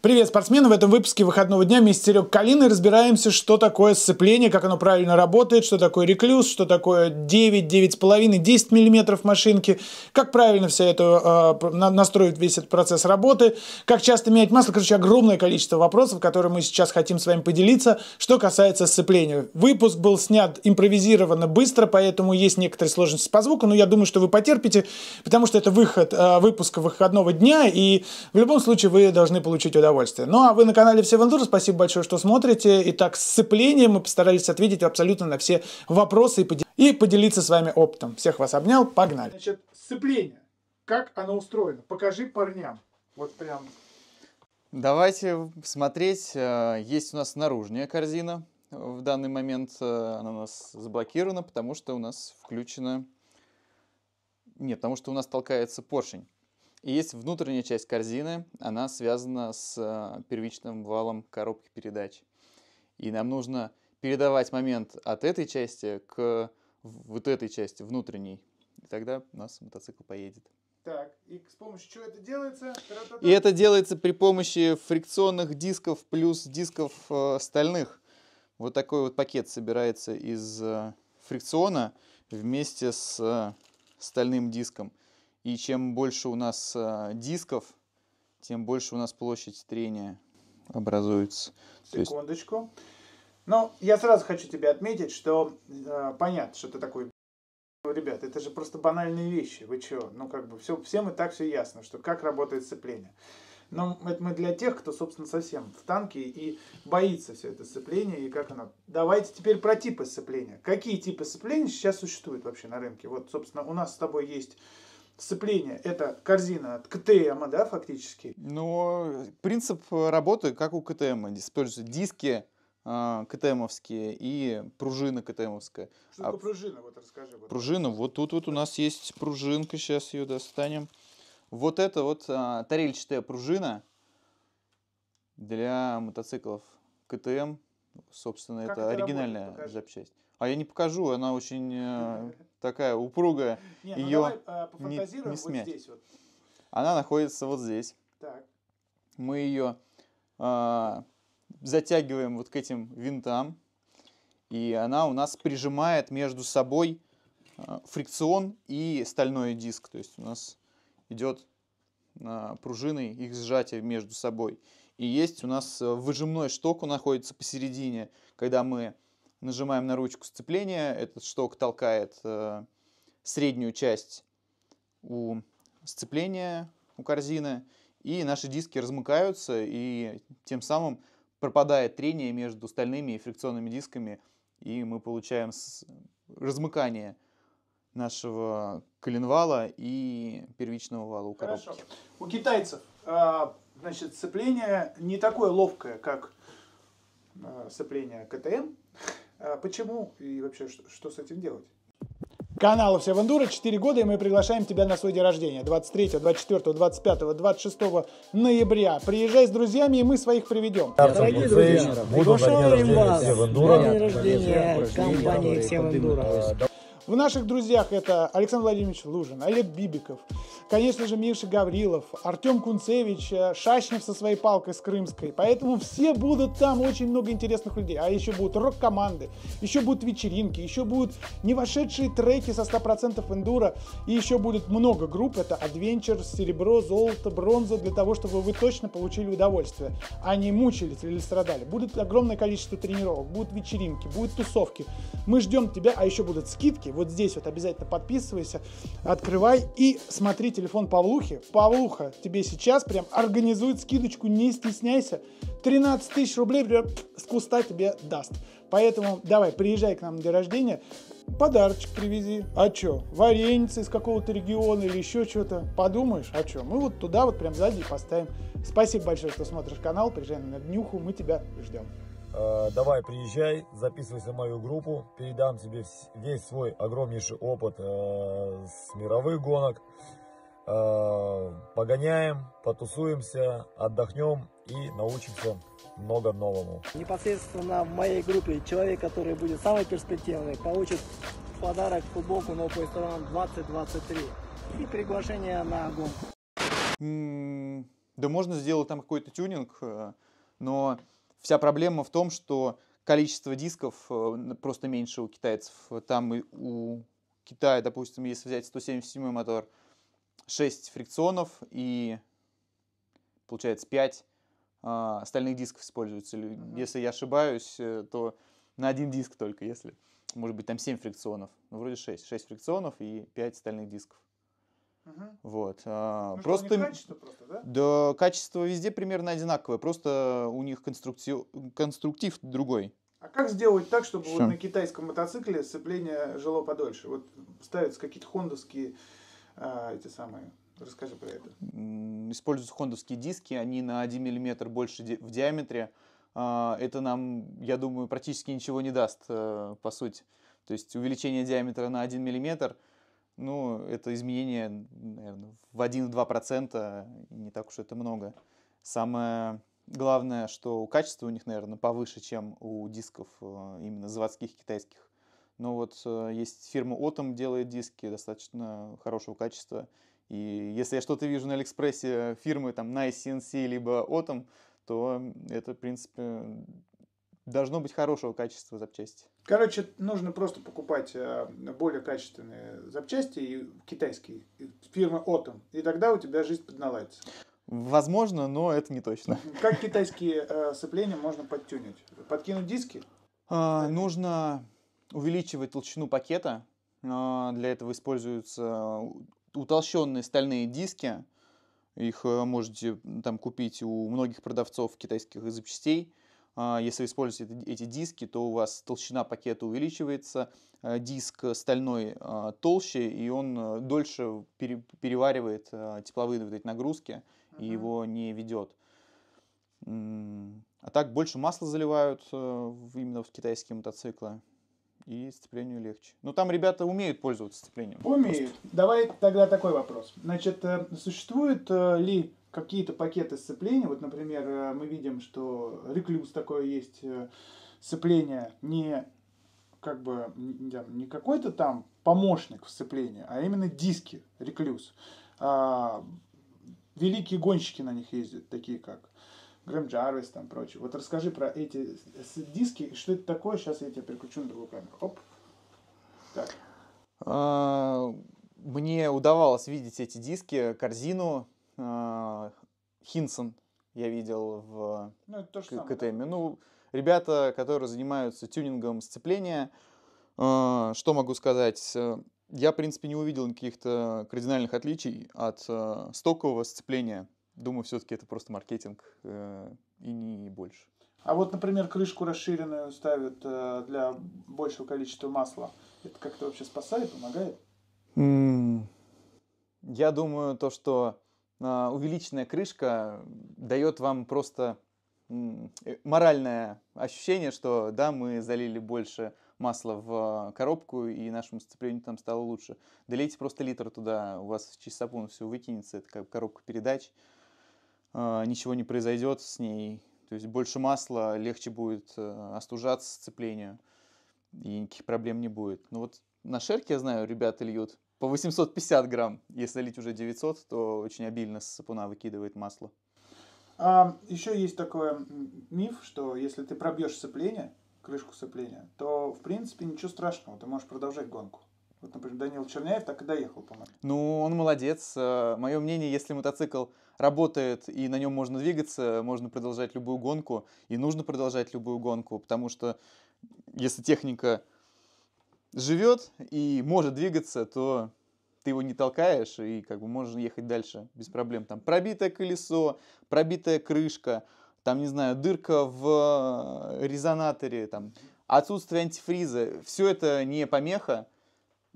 Привет, спортсмены! В этом выпуске выходного дня вместе с Серег Калиной разбираемся, что такое сцепление, как оно правильно работает, что такое реклюз, что такое 9, 9,5, 10 мм машинки, как правильно все это, э, настроить весь этот процесс работы, как часто менять масло. Короче, огромное количество вопросов, которые мы сейчас хотим с вами поделиться, что касается сцепления. Выпуск был снят импровизированно быстро, поэтому есть некоторые сложности по звуку, но я думаю, что вы потерпите, потому что это выход э, выпуска выходного дня, и в любом случае вы должны получить получили удовольствие. Ну а вы на канале Все в Спасибо большое, что смотрите. Итак, с сцеплением мы постарались ответить абсолютно на все вопросы и, подел... и поделиться с вами опытом. Всех вас обнял. Погнали. Значит, сцепление. Как оно устроено? Покажи парням. Вот прям. Давайте смотреть. Э, есть у нас наружная корзина. В данный момент э, она у нас заблокирована, потому что у нас включена... Нет, потому что у нас толкается поршень. И есть внутренняя часть корзины, она связана с э, первичным валом коробки передач. И нам нужно передавать момент от этой части к вот этой части, внутренней. И тогда у нас мотоцикл поедет. Так, и с помощью чего это делается? И это делается при помощи фрикционных дисков плюс дисков э, стальных. Вот такой вот пакет собирается из э, фрикциона вместе с э, стальным диском. И чем больше у нас э, дисков, тем больше у нас площадь трения образуется. Секундочку. Но ну, я сразу хочу тебе отметить, что э, понятно, что ты такой Ребят, это же просто банальные вещи. Вы что? Ну, как бы, все, всем и так все ясно, что как работает сцепление. Но ну, это мы для тех, кто, собственно, совсем в танке и боится все это сцепление и как оно. Давайте теперь про типы сцепления. Какие типы сцепления сейчас существуют вообще на рынке? Вот, собственно, у нас с тобой есть сцепление. Это корзина от КТМ, да, фактически? Ну, принцип работы, как у КТМ. Используются диски э, КТМовские и пружина КТМовская. Что такое а, пружина? Вот расскажи. Вот. Пружина. Вот тут вот у нас есть пружинка. Сейчас ее достанем. Вот это вот а, э, тарельчатая пружина для мотоциклов КТМ. Собственно, как это, это оригинальная работает, запчасть. А я не покажу, она очень э, такая упругая. Не, ну Ее давай э, пофантазируем не, смять. вот здесь вот. Она находится вот здесь. Так. Мы ее а, затягиваем вот к этим винтам. И она у нас прижимает между собой а, фрикцион и стальной диск. То есть у нас идет а, пружины их сжатие между собой. И есть у нас э, выжимной шток, он находится посередине, когда мы нажимаем на ручку сцепления, этот шток толкает э, среднюю часть у сцепления, у корзины, и наши диски размыкаются, и тем самым пропадает трение между стальными и фрикционными дисками, и мы получаем размыкание нашего коленвала и первичного вала у коробки. У китайцев э, значит, сцепление не такое ловкое, как э, сцепление КТМ, а почему и вообще что, что с этим делать? Каналу «Вся Вандура 4 года, и мы приглашаем тебя на свой день рождения. 23, 24, 25, 26 ноября. Приезжай с друзьями, и мы своих приведем. Дорогие друзья, приглашаем вас на день рождения компании «Вся Вендура». В наших друзьях это Александр Владимирович Лужин, Олег Бибиков, конечно же, Миша Гаврилов, Артем Кунцевич, э, Шачнев со своей палкой с Крымской. Поэтому все будут там, очень много интересных людей. А еще будут рок-команды, еще будут вечеринки, еще будут невошедшие треки со 100% эндуро, и еще будет много групп. Это Adventure, серебро, золото, бронза, для того, чтобы вы точно получили удовольствие, а не мучились или страдали. Будет огромное количество тренировок, будут вечеринки, будут тусовки. Мы ждем тебя, а еще будут скидки вот здесь вот обязательно подписывайся, открывай и смотри телефон Павлухи. Павлуха тебе сейчас прям организует скидочку, не стесняйся. 13 тысяч рублей прям с куста тебе даст. Поэтому давай, приезжай к нам на день рождения, подарочек привези. А чё, вареницы из какого-то региона или еще что-то? Подумаешь, а что? Мы вот туда вот прям сзади поставим. Спасибо большое, что смотришь канал, приезжай на днюху, мы тебя ждем. Э, давай приезжай, записывайся в мою группу, передам тебе весь свой огромнейший опыт э, с мировых гонок, э, погоняем, потусуемся, отдохнем и научимся много новому. Непосредственно в моей группе человек, который будет самый перспективный, получит в подарок футболку No Play Run 2023 и приглашение на гонку. Да можно сделать там какой-то тюнинг, но Вся проблема в том, что количество дисков э, просто меньше у китайцев. Там и у Китая, допустим, если взять 177 мотор, 6 фрикционов и, получается, 5 а, остальных дисков используется. Mm-hmm. Если я ошибаюсь, э, то на один диск только, если. Может быть, там 7 фрикционов. Ну, вроде 6. 6 фрикционов и 5 остальных дисков. Угу. Вот. А, ну, просто, что, качество просто, да? Да, качество везде примерно одинаковое, просто у них конструктив, конструктив другой. А как сделать так, чтобы вот на китайском мотоцикле сцепление жило подольше? Вот ставятся какие-то хондовские а, эти самые. Расскажи про это. Используются хондовские диски, они на 1 мм больше в диаметре. А, это нам, я думаю, практически ничего не даст, а, по сути. То есть увеличение диаметра на 1 миллиметр – ну, это изменение, наверное, в 1-2%, не так уж это много. Самое главное, что качество у них, наверное, повыше, чем у дисков э, именно заводских китайских. Но вот э, есть фирма Otom делает диски достаточно хорошего качества. И если я что-то вижу на Алиэкспрессе фирмы там Nice CNC либо Otom, то это, в принципе, должно быть хорошего качества запчасти. Короче, нужно просто покупать э, более качественные запчасти, и китайские, фирмы Отом, и тогда у тебя жизнь подналадится. Возможно, но это не точно. Как китайские э, сцепления можно подтюнить? Подкинуть диски? А, нужно увеличивать толщину пакета. А, для этого используются утолщенные стальные диски. Их э, можете там купить у многих продавцов китайских запчастей. А, если вы используете эти диски, то у вас толщина пакета увеличивается, э, диск стальной а, толще, и он э, дольше переваривает э, тепловые вот эти нагрузки, uh-huh. и его не ведет. А так больше масла заливают именно в китайские мотоциклы. И сцеплению легче. Но там ребята умеют пользоваться сцеплением. Умеют. Просто. Давай тогда такой вопрос. Значит, существует ли какие-то пакеты сцепления. Вот, например, э, мы видим, что реклюз такое есть э, сцепление не как бы не какой-то там помощник в сцеплении, а именно диски, реклюз. А, великие гонщики на них ездят, такие как Грэм Джарвис там прочее. Вот расскажи про эти диски, что это такое, сейчас я тебя переключу на другую камеру. Оп. Так. А, мне удавалось видеть эти диски, корзину, а, Хинсон я видел в ну, к- самое, КТМ. Да? Ну, ребята, которые занимаются тюнингом сцепления, э, что могу сказать? Э, я, в принципе, не увидел каких-то кардинальных отличий от э, стокового сцепления. Думаю, все-таки это просто маркетинг э, и не больше. А вот, например, крышку расширенную ставят э, для большего количества масла. Это как-то вообще спасает, помогает? Mm. Я думаю, то, что а, увеличенная крышка дает вам просто э, моральное ощущение, что да, мы залили больше масла в коробку, и нашему сцеплению там стало лучше. Долейте просто литр туда, у вас через сапун все выкинется, это как коробка передач, а, ничего не произойдет с ней, то есть больше масла, легче будет э, остужаться сцеплению, и никаких проблем не будет. Но ну вот на шерке, я знаю, ребята льют, по 850 грамм. Если лить уже 900, то очень обильно с сапуна выкидывает масло. А, еще есть такой миф, что если ты пробьешь сцепление, крышку сцепления, то, в принципе, ничего страшного, ты можешь продолжать гонку. Вот, например, Данил Черняев так и доехал, по-моему. Ну, он молодец. Э, Мое мнение, если мотоцикл работает и на нем можно двигаться, можно продолжать любую гонку, и нужно продолжать любую гонку, потому что если техника живет и может двигаться, то ты его не толкаешь и как бы можешь ехать дальше без проблем. Там пробитое колесо, пробитая крышка, там, не знаю, дырка в э, резонаторе, там, отсутствие антифриза. Все это не помеха,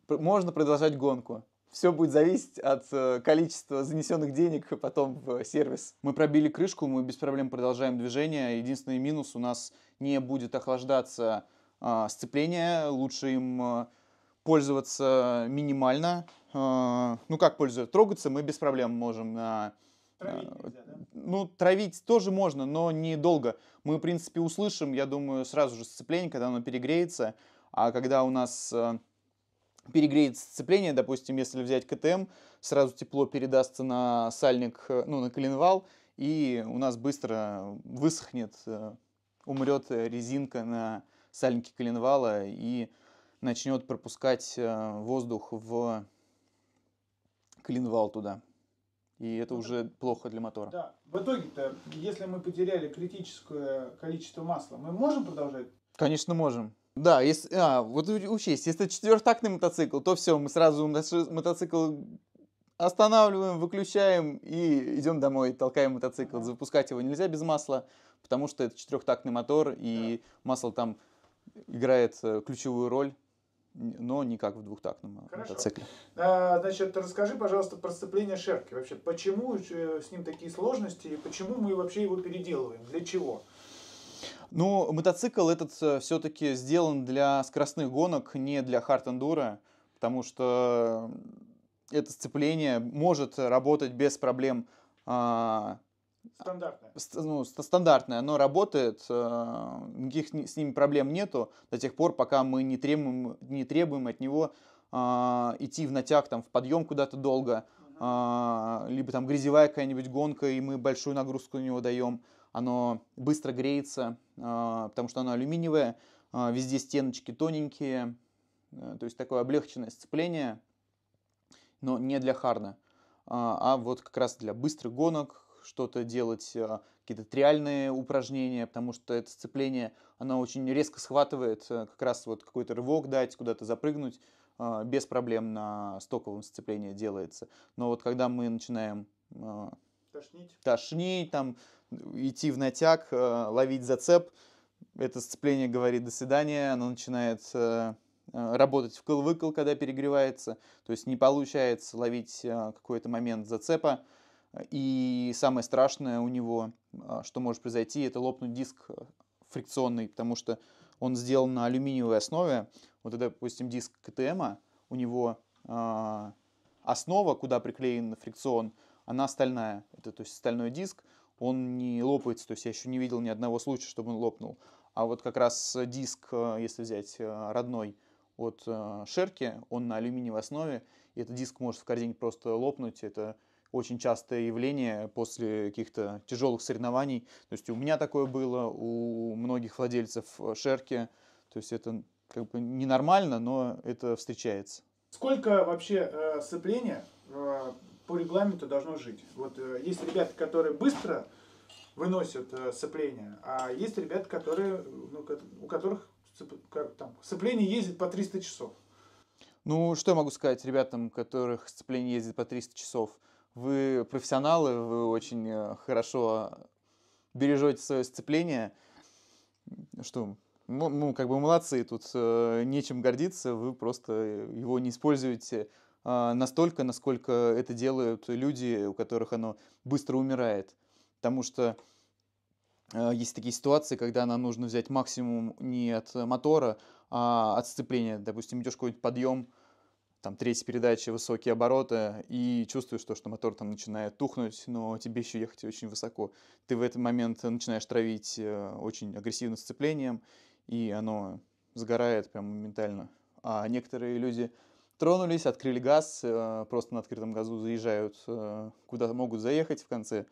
можно продолжать гонку. Все будет зависеть от э, количества занесенных денег потом в сервис. Мы пробили крышку, мы без проблем продолжаем движение. Единственный минус, у нас не будет охлаждаться а, сцепление, лучше им э, пользоваться минимально. А, ну как пользоваться? Трогаться мы без проблем можем а, Травить нельзя, Ну, травить тоже можно, но недолго. Мы, в принципе, услышим, я думаю, сразу же сцепление, когда оно перегреется. А когда у нас э, перегреется сцепление, допустим, если взять КТМ, сразу тепло передастся на сальник, э, ну, на коленвал, и у нас быстро высохнет, умрет резинка на сальники коленвала и начнет пропускать э, воздух в коленвал туда. И это ну, уже плохо для мотора. Да. В итоге-то, если мы потеряли критическое количество масла, мы можем продолжать? Конечно, можем. Да, если, а, вот учесть, если это четвертактный мотоцикл, то все, мы сразу мотоцикл останавливаем, выключаем и идем домой, толкаем мотоцикл. Запускать его нельзя без масла, потому что это четырехтактный мотор, и да. масло там играет э, ключевую роль но не как в двухтактном а Хорошо. мотоцикле. А, значит, расскажи, пожалуйста, про сцепление шерки. Вообще, почему э, с ним такие сложности и почему мы вообще его переделываем? Для чего? Ну, мотоцикл этот все-таки сделан для скоростных гонок, не для хард-эндура, потому что это сцепление может работать без проблем а, Стандартное. Ну, стандартная оно работает, э, никаких с ним проблем нету до тех пор, пока мы не требуем, не требуем от него э, идти в натяг, там, в подъем куда-то долго, угу. либо там грязевая какая-нибудь гонка, и мы большую нагрузку на него даем. Оно быстро греется, э, потому что оно алюминиевое, везде стеночки тоненькие, то есть такое облегченное сцепление, но не для харда, а, а вот как раз для быстрых гонок, что-то делать, э, какие-то триальные упражнения, потому что это сцепление, оно очень резко схватывает, э, как раз вот какой-то рывок дать, куда-то запрыгнуть, э, без проблем на стоковом сцеплении делается. Но вот когда мы начинаем тошнить, тошнить там, идти в натяг, ловить зацеп, это сцепление говорит «до свидания», оно начинает работать вкл-выкл, когда перегревается, то есть не получается ловить какой-то момент зацепа, и самое страшное у него, а, что может произойти, это лопнуть диск э, фрикционный, потому что он сделан на алюминиевой основе. Вот это, допустим, диск КТМ, у него а, основа, куда приклеен фрикцион, она стальная. Это, то есть, стальной диск, он не лопается. То есть, я еще не видел ни одного случая, чтобы он лопнул. А вот как раз диск, э, если взять э, родной от Шерки, он на алюминиевой основе, и этот диск может в корзине просто лопнуть. Это очень частое явление после каких-то тяжелых соревнований. То есть у меня такое было, у многих владельцев шерки. То есть это как бы ненормально, но это встречается. Сколько вообще э, сцепления э, по регламенту должно жить? Вот э, есть ребята, которые быстро выносят э, сцепление, а есть ребята, которые, ну, у которых там, сцепление ездит по 300 часов. Ну, что я могу сказать ребятам, у которых сцепление ездит по 300 часов? Вы профессионалы, вы очень э, хорошо бережете свое сцепление. Что, ну, ну как бы молодцы, тут э, нечем гордиться, вы просто его не используете э, настолько, насколько это делают люди, у которых оно быстро умирает. Потому что э, есть такие ситуации, когда нам нужно взять максимум не от мотора, а от сцепления. Допустим, идешь какой-нибудь подъем, э, там третья передача, высокие обороты, и чувствуешь то, что мотор там начинает тухнуть, но тебе еще ехать очень высоко. Ты в этот момент начинаешь травить э, очень агрессивно сцеплением, и оно сгорает прям моментально. А некоторые люди тронулись, открыли газ, э, просто на открытом газу заезжают, э, куда могут заехать в конце,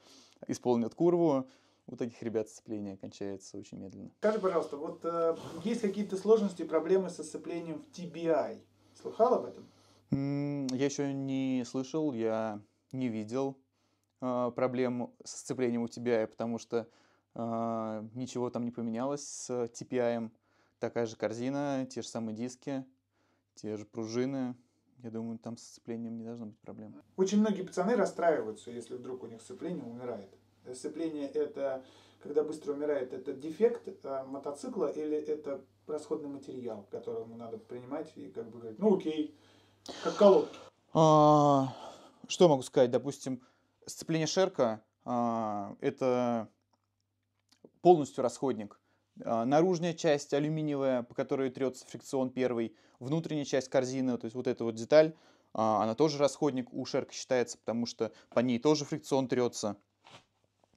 исполнят курву, у таких ребят сцепление кончается очень медленно. Скажи, пожалуйста, вот э, есть какие-то сложности проблемы со сцеплением в TBI? Слыхал об этом? Я еще не слышал, я не видел а, проблем с сцеплением у тебя, а, потому что а, ничего там не поменялось с TPI. Такая же корзина, те же самые диски, те же пружины. Я думаю, там с сцеплением не должно быть проблем. Очень многие пацаны расстраиваются, если вдруг у них сцепление умирает. Сцепление это, когда быстро умирает, это дефект мотоцикла или это расходный материал, который ему надо принимать и как бы говорить, ну окей, как колодки. А, что могу сказать? Допустим, сцепление шерка а, это полностью расходник. А, наружная часть алюминиевая, по которой трется фрикцион первый, внутренняя часть корзины, то есть вот эта вот деталь, а, она тоже расходник у шерка считается, потому что по ней тоже фрикцион трется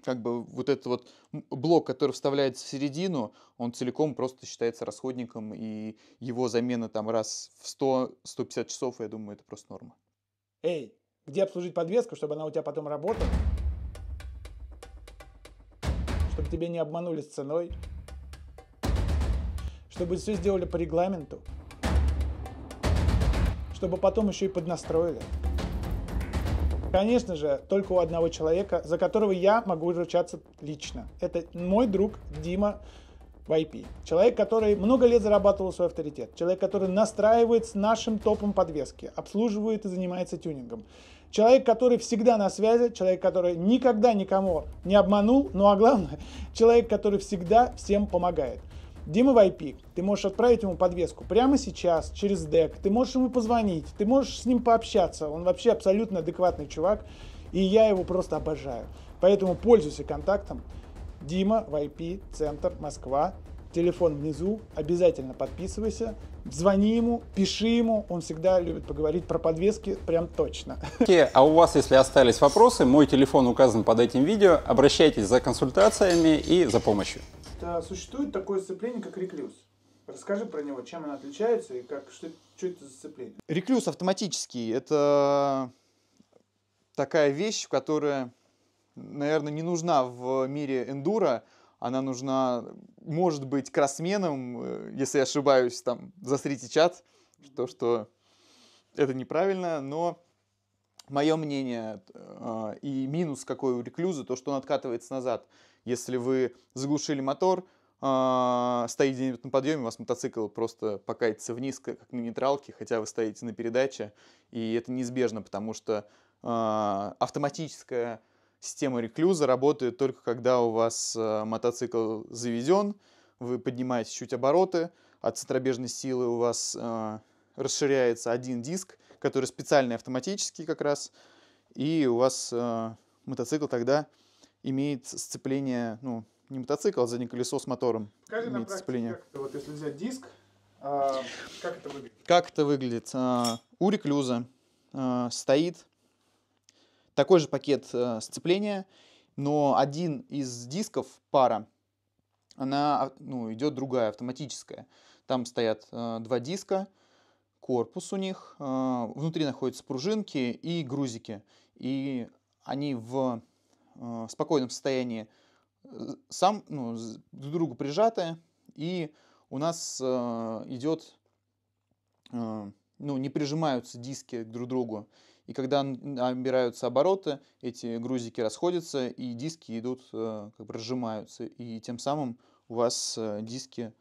как бы вот этот вот блок, который вставляется в середину, он целиком просто считается расходником, и его замена там раз в 100-150 часов, я думаю, это просто норма. Эй, где обслужить подвеску, чтобы она у тебя потом работала? Чтобы тебе не обманули с ценой? Чтобы все сделали по регламенту? Чтобы потом еще и поднастроили? Конечно же, только у одного человека, за которого я могу ручаться лично. Это мой друг Дима в IP. Человек, который много лет зарабатывал свой авторитет. Человек, который настраивает с нашим топом подвески, обслуживает и занимается тюнингом. Человек, который всегда на связи, человек, который никогда никому не обманул, ну а главное, человек, который всегда всем помогает. Дима Вайпик, ты можешь отправить ему подвеску прямо сейчас, через дек, ты можешь ему позвонить, ты можешь с ним пообщаться, он вообще абсолютно адекватный чувак, и я его просто обожаю. Поэтому пользуйся контактом. Дима, Вайпи, Центр, Москва, телефон внизу, обязательно подписывайся, звони ему, пиши ему, он всегда любит поговорить про подвески, прям точно. А у вас, если остались вопросы, мой телефон указан под этим видео, обращайтесь за консультациями и за помощью. А, существует такое сцепление, как реклюз. Расскажи про него, чем оно отличается и как, что, что это за сцепление? Реклюз автоматический – это такая вещь, которая, наверное, не нужна в мире эндуро. Она нужна, может быть, кроссменам, э, если я ошибаюсь, там, засрите чат, что, что это неправильно, но мое мнение э, и минус какой у реклюза, то, что он откатывается назад. Если вы заглушили мотор, а, стоите на подъеме, у вас мотоцикл просто покатится вниз, как на нейтралке, хотя вы стоите на передаче, и это неизбежно, потому что а, автоматическая система реклюза работает только когда у вас а, мотоцикл заведен, вы поднимаете чуть обороты, от центробежной силы у вас э, расширяется один диск, который специальный автоматический как раз, и у вас э, мотоцикл тогда имеет сцепление, ну, не мотоцикл, а заднее колесо с мотором. Скажи имеет практике, сцепление. Как это, вот если взять диск, а, как это выглядит? Как это выглядит? А, у реклюза а, стоит такой же пакет сцепления, но один из дисков пара, она ну, идет другая, автоматическая. Там стоят два диска, корпус у них, внутри находятся пружинки и грузики. И они в э, спокойном состоянии э, сам, ну, друг к другу прижатые, и у нас э, идет, э, ну, не прижимаются диски друг к другу. И когда набираются обороты, эти грузики расходятся, и диски идут, э, как бы разжимаются, и тем самым у вас э, диски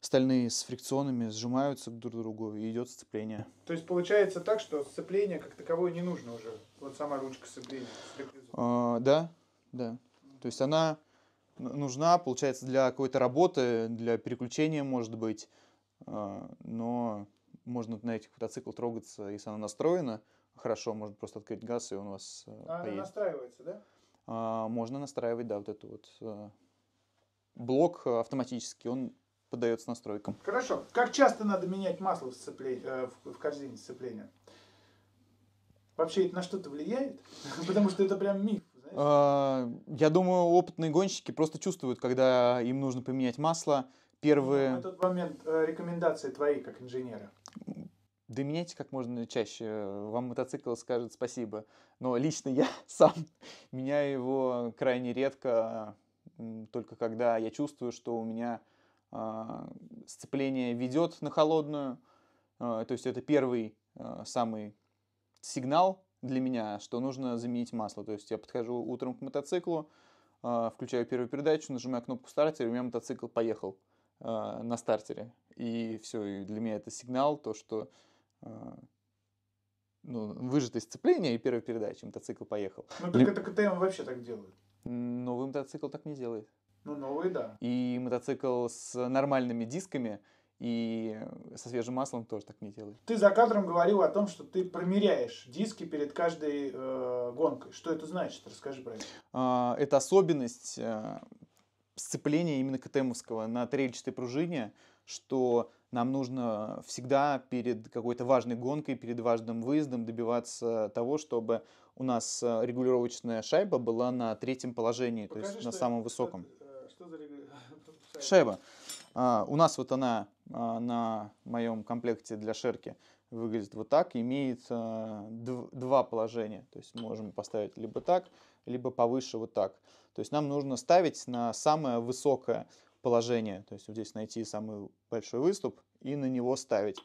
стальные с фрикционами сжимаются друг к другу и идет сцепление. То есть получается так, что сцепление как таковое не нужно уже? Вот сама ручка сцепления? А, да, да. То есть она нужна, получается, для какой-то работы, для переключения, может быть, а, но можно на этих мотоцикл трогаться, если она настроена хорошо, можно просто открыть газ, и он у вас э, а поедет. она настраивается, да? А, можно настраивать, да, вот этот вот э, блок автоматически, он поддается настройкам. Хорошо. Как часто надо менять масло в, сцепле... Э, в, в корзине сцепления? Вообще это на что-то влияет? Потому что это прям миф. А, я думаю, опытные гонщики просто чувствуют, когда им нужно поменять масло. Первые... На ну, тот момент э, рекомендации твои как инженера. Да меняйте как можно чаще. Вам мотоцикл скажет спасибо. Но лично я сам меняю его крайне редко, только когда я чувствую, что у меня а, сцепление ведет на холодную. А, то есть это первый а, самый сигнал для меня, что нужно заменить масло. То есть я подхожу утром к мотоциклу, включаю первую передачу, нажимаю кнопку стартера, и у меня мотоцикл поехал на стартере. И все, и для меня это сигнал, то, что ну, выжато сцепление и первая передача, мотоцикл поехал. Ну, так это КТМ вообще так делают. Новый мотоцикл так не делает. Ну, новые да. И мотоцикл с нормальными дисками, и со свежим маслом тоже так не делают Ты за кадром говорил о том, что ты промеряешь диски перед каждой э, гонкой. Что это значит? Расскажи про это. А, это особенность э, сцепления именно КТМовского на трельчатой пружине, что нам нужно всегда перед какой-то важной гонкой, перед важным выездом добиваться того, чтобы у нас э, регулировочная шайба была на третьем положении, Покажи, то есть на самом это, высоком. Что за А, у нас вот она а, на моем комплекте для шерки выглядит вот так. Имеет а, дв два положения. То есть можем поставить либо так, либо повыше вот так. То есть нам нужно ставить на самое высокое положение. То есть вот здесь найти самый большой выступ и на него ставить.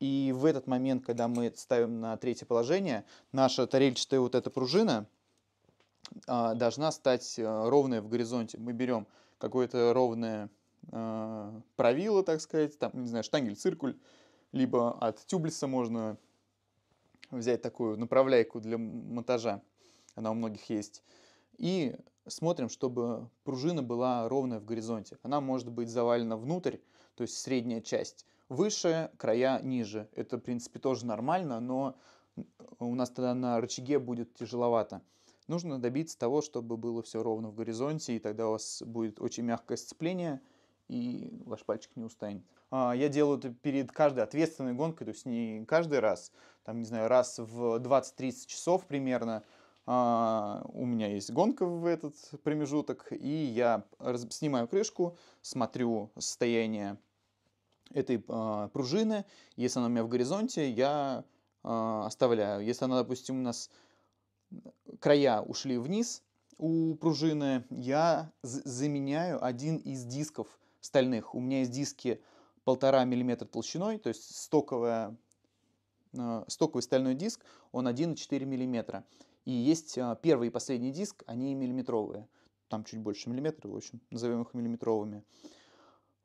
И в этот момент, когда мы ставим на третье положение, наша тарельчатая вот эта пружина а, должна стать э, ровной в горизонте. Мы берем какое-то ровное э, правило, так сказать, там, не знаю, штангель-циркуль, либо от тюблиса можно взять такую направляйку для монтажа, она у многих есть, и смотрим, чтобы пружина была ровная в горизонте. Она может быть завалена внутрь, то есть средняя часть выше, края ниже. Это, в принципе, тоже нормально, но у нас тогда на рычаге будет тяжеловато. Нужно добиться того, чтобы было все ровно в горизонте, и тогда у вас будет очень мягкое сцепление, и ваш пальчик не устанет. А, я делаю это перед каждой ответственной гонкой, то есть не каждый раз, там, не знаю, раз в 20-30 часов примерно, а, у меня есть гонка в этот промежуток, и я снимаю крышку, смотрю состояние этой а, пружины. Если она у меня в горизонте, я оставляю. Если она, допустим, у нас края ушли вниз у пружины, я заменяю один из дисков стальных. У меня есть диски полтора миллиметра толщиной, то есть стоковая, э, стоковый стальной диск, он 1,4 миллиметра. И есть э, первый и последний диск, они миллиметровые. Там чуть больше миллиметра, в общем, назовем их миллиметровыми.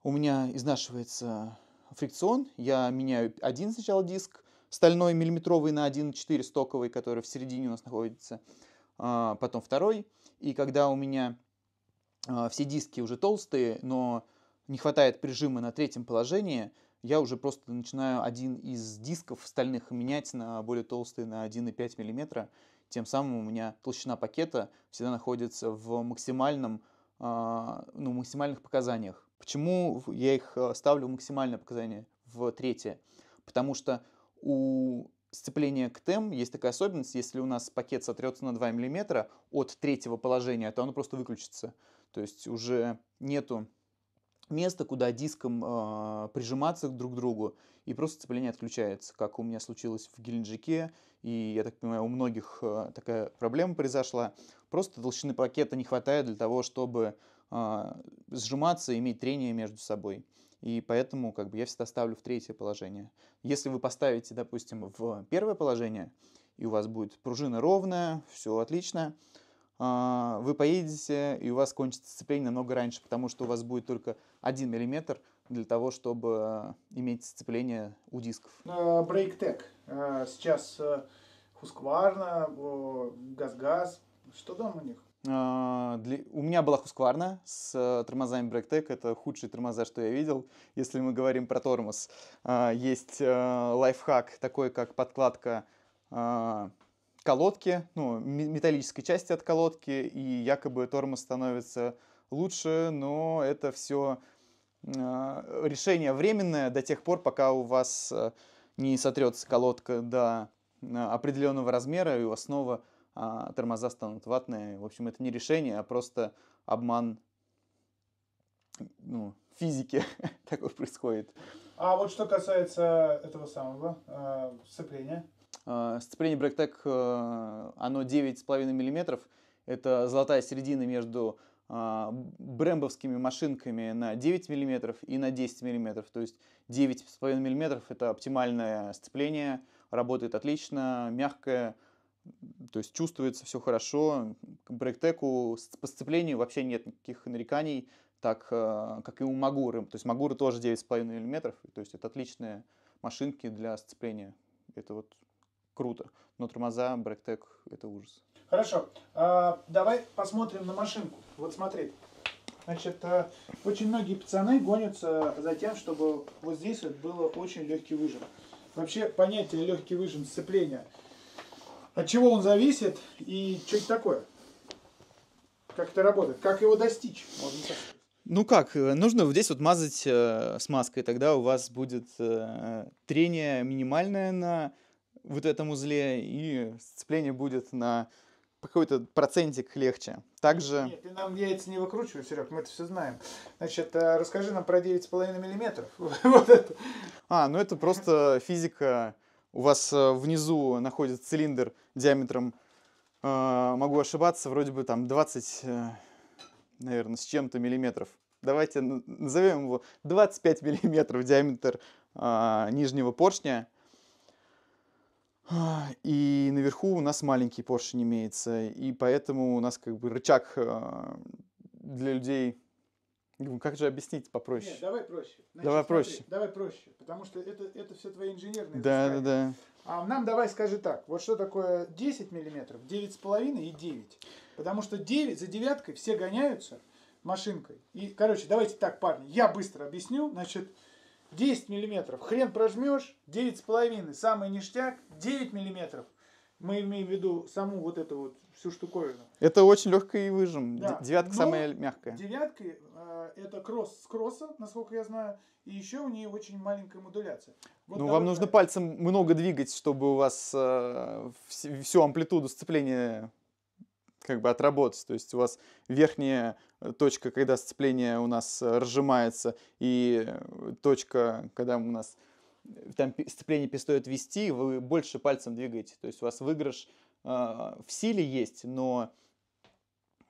У меня изнашивается фрикцион, я меняю один сначала диск, стальной миллиметровый на 1,4 стоковый, который в середине у нас находится, а, потом второй. И когда у меня а, все диски уже толстые, но не хватает прижима на третьем положении, я уже просто начинаю один из дисков стальных менять на более толстый на 1,5 мм. Тем самым у меня толщина пакета всегда находится в максимальном, а, ну, максимальных показаниях. Почему я их ставлю в максимальное показание в третье? Потому что у сцепления к тем есть такая особенность, если у нас пакет сотрется на 2 мм от третьего положения, то оно просто выключится. То есть уже нету места, куда диском э, прижиматься друг к другу, и просто сцепление отключается, как у меня случилось в Геленджике, и, я так понимаю, у многих э, такая проблема произошла. Просто толщины пакета не хватает для того, чтобы э, сжиматься и иметь трение между собой. И поэтому как бы, я всегда ставлю в третье положение. Если вы поставите, допустим, в первое положение, и у вас будет пружина ровная, все отлично, а, вы поедете, и у вас кончится сцепление намного раньше, потому что у вас будет только один миллиметр для того, чтобы иметь сцепление у дисков. Брейктек. А, а, сейчас Хускварна, э, Газгаз. Что там у них? А, для... У меня была Husqvarna с э, тормозами BrakeTech. Это худшие тормоза, что я видел. Если мы говорим про тормоз, а, есть э, лайфхак, такой как подкладка а, колодки, ну, металлической части от колодки, и якобы тормоз становится лучше, но это все решение временное до тех пор, пока у вас э, не сотрется колодка до определенного размера, и у вас снова а, тормоза станут ватные. В общем, это не решение, а просто обман ну, физики такой происходит. А вот что касается этого самого э, сцепления? Э, сцепление Брэктек, э, а, оно 9,5 мм. Это золотая середина между э, брэмбовскими машинками на 9 мм и на 10 мм. То есть 9,5 мм это оптимальное сцепление, работает отлично, мягкое, то есть чувствуется все хорошо. К брейктеку по сцеплению вообще нет никаких нареканий, так э, как и у Магуры. То есть магуры тоже 9,5 мм. То есть это отличные машинки для сцепления. Это вот круто. Но тормоза, брейктек – это ужас. Хорошо. А, давай посмотрим на машинку. Вот смотри. Значит, э, очень многие пацаны гонятся за тем, чтобы вот здесь вот было очень легкий выжим. Вообще понятие легкий выжим сцепления – от чего он зависит и что это такое? Как это работает? Как его достичь? Можно так ну как, э, нужно здесь вот мазать э, смазкой, тогда у вас будет э, трение минимальное на вот этом узле, и сцепление будет на какой-то процентик легче. Также... Нет, ты нам яйца не выкручивай, Серег, мы это все знаем. Значит, э, расскажи нам про 9,5 миллиметров. вот это. А, ну это просто физика у вас э, внизу находится цилиндр диаметром, э, могу ошибаться, вроде бы там 20, э, наверное, с чем-то миллиметров. Давайте назовем его 25 миллиметров диаметр нижнего поршня. И наверху у нас маленький поршень имеется, и поэтому у нас как бы рычаг для людей ну, как же объяснить попроще? Нет, давай проще. Значит, давай смотри, проще. Давай проще, потому что это, это все твои инженерные Да, да, да. А нам давай скажи так, вот что такое 10 миллиметров, 9,5 и 9. Потому что 9, за девяткой все гоняются машинкой. И, короче, давайте так, парни, я быстро объясню. Значит, 10 миллиметров хрен прожмешь, 9,5 самый ништяк, 9 миллиметров. Мы имеем в виду саму вот эту вот всю штуковину. Это очень легкая и выжим. Да. Девятка Но ну, самая мягкая. Девятка э, это кросс с кросса, насколько я знаю, и еще у нее очень маленькая модуляция. Вот ну, вам нужно это. пальцем много двигать, чтобы у вас э, вс- всю амплитуду сцепления как бы отработать. То есть у вас верхняя э, точка, когда сцепление у нас э, разжимается, и э, точка, когда у нас там сцепление перестает вести, вы больше пальцем двигаете. То есть у вас выигрыш а, в силе есть, но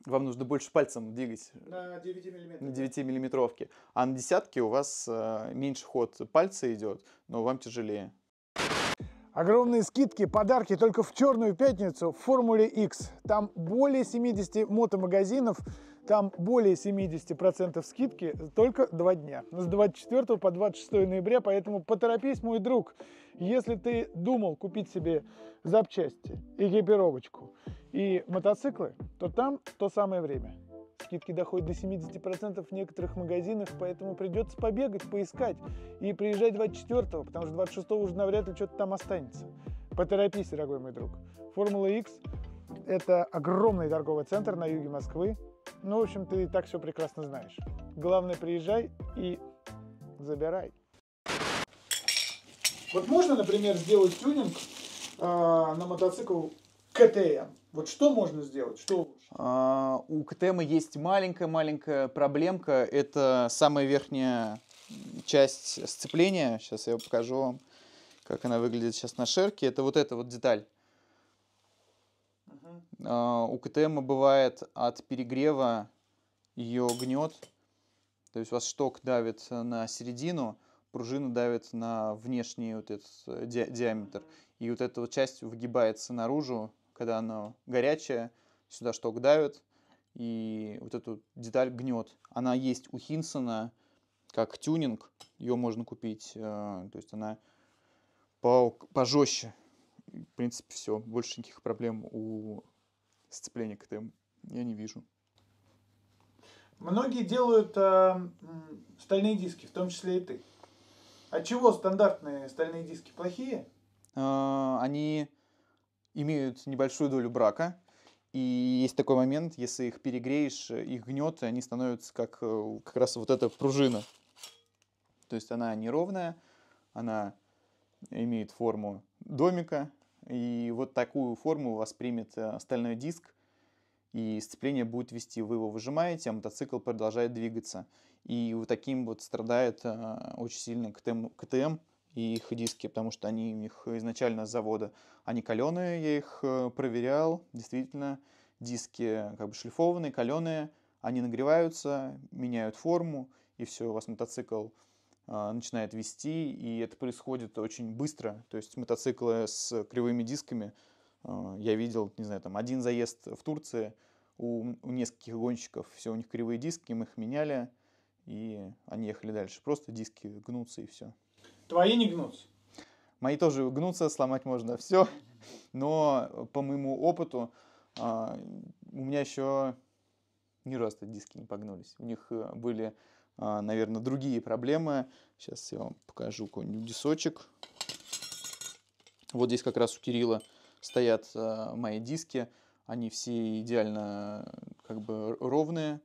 вам нужно больше пальцем двигать. Э, на 9 миллиметровке. А на десятке у вас э, меньше ход пальца идет, но вам тяжелее. Огромные скидки, подарки только в черную пятницу в Формуле X. Там более 70 мотомагазинов, там более 70% скидки только два дня. С 24 по 26 ноября, поэтому поторопись, мой друг. Если ты думал купить себе запчасти, экипировочку и мотоциклы, то там то самое время. Скидки доходят до 70% в некоторых магазинах, поэтому придется побегать, поискать и приезжать 24-го, потому что 26-го уже навряд ли что-то там останется. Поторопись, дорогой мой друг. Формула X – это огромный торговый центр на юге Москвы. Ну, в общем, ты и так все прекрасно знаешь. Главное, приезжай и забирай. Вот можно, например, сделать тюнинг э, на мотоцикл КТМ. Вот что можно сделать? Что А, у КТМ есть маленькая-маленькая проблемка. Это самая верхняя часть сцепления. Сейчас я покажу вам, как она выглядит сейчас на шерке. Это вот эта вот деталь. А, у КТМ бывает от перегрева ее гнет. То есть у вас шток давит на середину пружина давит на внешний вот этот э, ди диаметр. И вот эта вот часть выгибается наружу, когда она горячая, сюда шток давит, и вот эту деталь гнет. Она есть у Хинсона как тюнинг, ее можно купить, э, то есть она по пожестче. В принципе, все. Больше никаких проблем у сцепления КТМ я не вижу. Многие делают э, стальные диски, в том числе и ты. От а чего стандартные стальные диски плохие? А, они имеют небольшую долю брака. И есть такой момент, если их перегреешь, их гнет, и они становятся как, э, как раз вот эта пружина. То есть она неровная, она имеет форму домика, и вот такую форму воспримет э, стальной диск, и сцепление будет вести. Вы его выжимаете, а мотоцикл продолжает двигаться. И вот таким вот страдает э, очень сильно КТМ, КТМ и их диски, потому что они у них изначально с завода, они каленые, я их э, проверял, действительно, диски как бы шлифованные, каленые, они нагреваются, меняют форму, и все, у вас мотоцикл а, начинает вести, и это происходит очень быстро, то есть мотоциклы с кривыми дисками Э, я видел, не знаю, там один заезд в Турции у, у нескольких гонщиков, все, у них кривые диски, мы их меняли, и они ехали дальше. Просто диски гнутся и все. Твои не гнутся? Мои тоже гнутся, сломать можно все. Но э, по моему опыту э, у меня еще ни разу диски не погнулись. У них были, наверное, другие проблемы. Сейчас я вам покажу какой-нибудь дисочек. Вот здесь как раз у Кирилла стоят э, мои диски, они все идеально как бы ровные,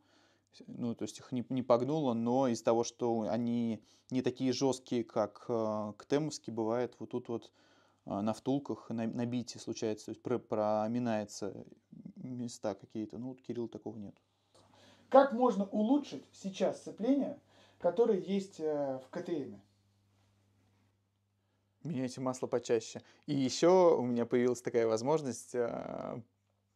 ну, то есть их не, не погнуло, но из-за того, что они не такие жесткие, как э, ктемовские, бывает вот тут вот э, на втулках, на, на бите случается, то есть про, проминается места какие-то. Ну, вот Кирилл такого нет. Как можно улучшить сейчас сцепление, которое есть э, в КТМ? меняйте масло почаще. И еще у меня появилась такая возможность а,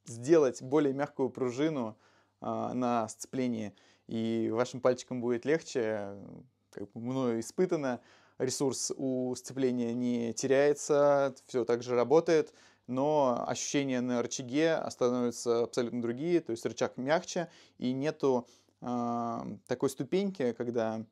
сделать более мягкую пружину а, на сцеплении, и вашим пальчикам будет легче, как бы мною испытано, ресурс у сцепления не теряется, все так же работает, но ощущения на рычаге становятся абсолютно другие, то есть рычаг мягче, и нету э, такой ступеньки, когда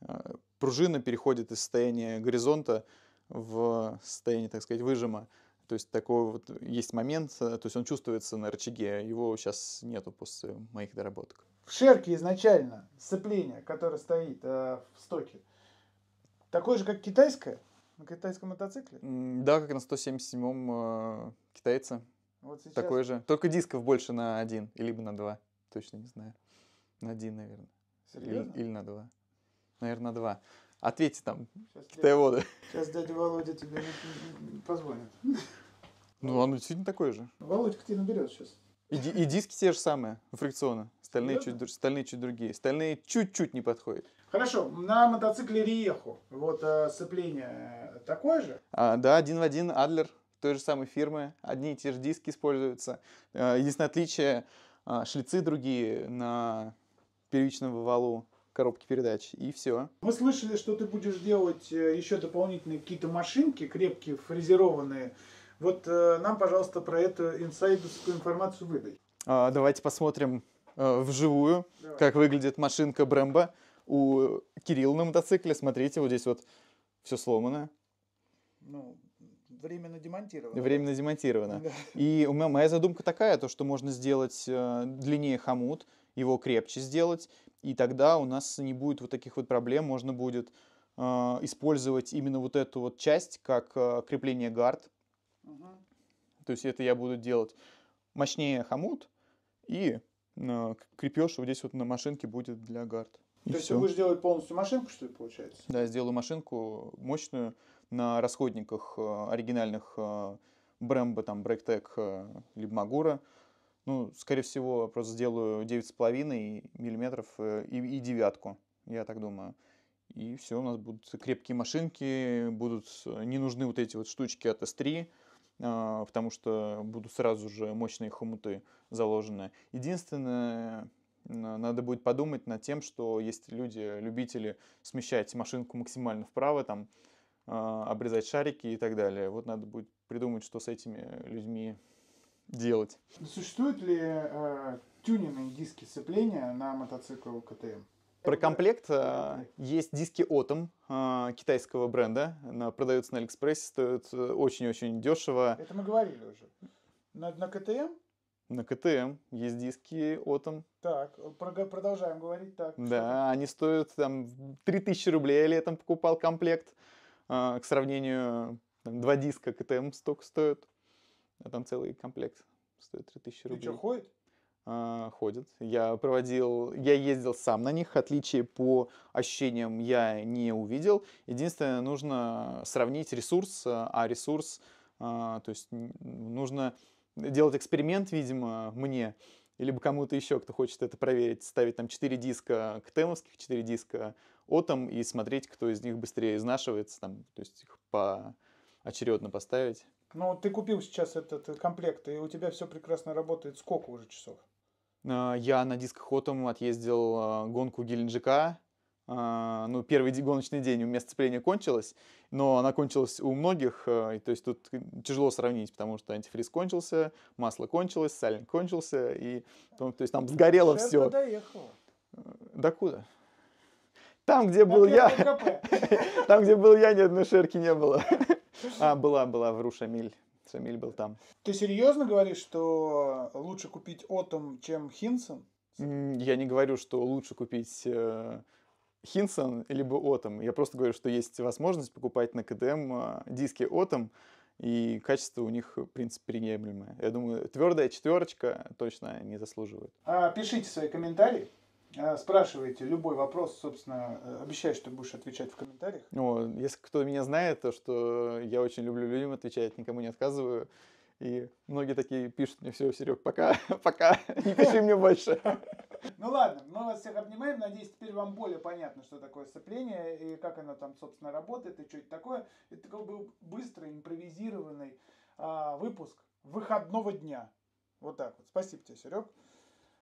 э, пружина переходит из состояния горизонта в состоянии, так сказать, выжима. То есть такой вот есть момент, э, то есть он чувствуется на рычаге, его сейчас нету после моих доработок. В шерке изначально сцепление, которое стоит э, в стоке, такое же, как китайское? На китайском мотоцикле? Да, как на 177-м э, китайце. Вот сейчас... Такое же. Только дисков больше на один, либо на два. Точно не знаю. На один, наверное. Серьезно? Или, или на два. Наверное, на два. Ответьте там, сейчас китаеводы. Дядя, сейчас дядя Володя тебе позвонит. Ну, он действительно такой же. Володь, ну, Володька тебе наберет сейчас. И, и диски те же самые, фрикционы. Стальные чуть, стальные чуть другие. Стальные чуть-чуть не подходят. Хорошо, на мотоцикле Риеху вот э, сцепление э, такое же? А, да, один в один Адлер той же самой фирмы, одни и те же диски используются. Э, единственное отличие, а, шлицы другие на первичном валу, коробки передач, и все. Мы слышали, что ты будешь делать э, еще дополнительные какие-то машинки крепкие, фрезерованные. Вот э, нам, пожалуйста, про эту инсайдерскую информацию выдай. А, давайте посмотрим э, вживую, Давай. как выглядит машинка Брэмбо. У Кирилла на мотоцикле, смотрите, вот здесь вот все сломано. Ну, временно демонтировано. Временно демонтировано. Да. И у меня, моя задумка такая, то, что можно сделать э, длиннее хомут, его крепче сделать, и тогда у нас не будет вот таких вот проблем, можно будет э, использовать именно вот эту вот часть как э, крепление гард. Угу. То есть это я буду делать мощнее хомут и э, крепеж вот здесь вот на машинке будет для гард. То есть все. ты будешь делать полностью машинку, что ли, получается? Да, я сделаю машинку мощную на расходниках э, оригинальных э, Брэмбо, там, Брэктек, э, либо Магура. Э, ну, скорее всего, просто сделаю 9,5 миллиметров э, и, и девятку, я так думаю. И все, у нас будут крепкие машинки, будут не нужны вот эти вот штучки от S3, а, потому что будут сразу же мощные хомуты заложены. Единственное, надо будет подумать над тем, что есть люди, любители смещать машинку максимально вправо, там, а, обрезать шарики и так далее. Вот надо будет придумать, что с этими людьми делать. Существуют ли э, тюненные диски сцепления на мотоцикл КТМ? Про э, комплект э, есть диски Atom э, китайского бренда. Она продается на Алиэкспрессе, стоит э, очень-очень дешево. Это мы говорили уже. На, на КТМ? На КТМ есть диски Atom. Так, продолжаем говорить так. Да, они стоят там 3000 рублей, я летом покупал комплект. Э, к сравнению, там, два диска КТМ столько стоят. А там целый комплект стоит 3000 рублей. Ты что, ходит? А, ходит. Я проводил, я ездил сам на них, отличия по ощущениям я не увидел. Единственное, нужно сравнить ресурс, э, а ресурс, а, то есть нужно делать эксперимент, видимо, мне, либо кому-то еще, кто хочет это проверить, ставить там 4 диска к ктемовских, 4 диска отом и смотреть, кто из них быстрее изнашивается, там, то есть их по очередно поставить. Ну, ты купил сейчас этот э, комплект, и у тебя все прекрасно работает. Сколько уже часов? А, я на дисках Отом отъездил а, гонку Геленджика. А, ну, первый гоночный день у меня сцепление кончилось, но она кончилась у многих, э, то есть тут э, тяжело сравнить, потому что антифриз кончился, масло кончилось, сальник кончился, и то, есть там сгорело все. Куда доехала. До куда? Там, где был я, там, где был я, ни одной шерки не было. А, была, была в Рушамиль. Самиль был там. Ты серьезно говоришь, что лучше купить Отом, чем Хинсон? Я не говорю, что лучше купить э, Хинсон либо Отом. Я просто говорю, что есть возможность покупать на КДМ а, диски Отом, и качество у них, в принципе, приемлемое. Я думаю, твердая четверочка точно не заслуживает. А, пишите свои комментарии. Э, спрашивайте любой вопрос, собственно, э, обещаю, что будешь отвечать в комментариях. Ну, если кто меня знает, то что я очень люблю людям отвечать, никому не отказываю. И многие такие пишут мне, все, Серег, пока, пока, не пиши мне больше. Ну ладно, мы вас всех обнимаем. Надеюсь, теперь вам более понятно, что такое сцепление и как оно там, собственно, работает и что это такое. Это такой был быстрый, импровизированный а, выпуск выходного дня. Вот так вот. Спасибо тебе, Серег.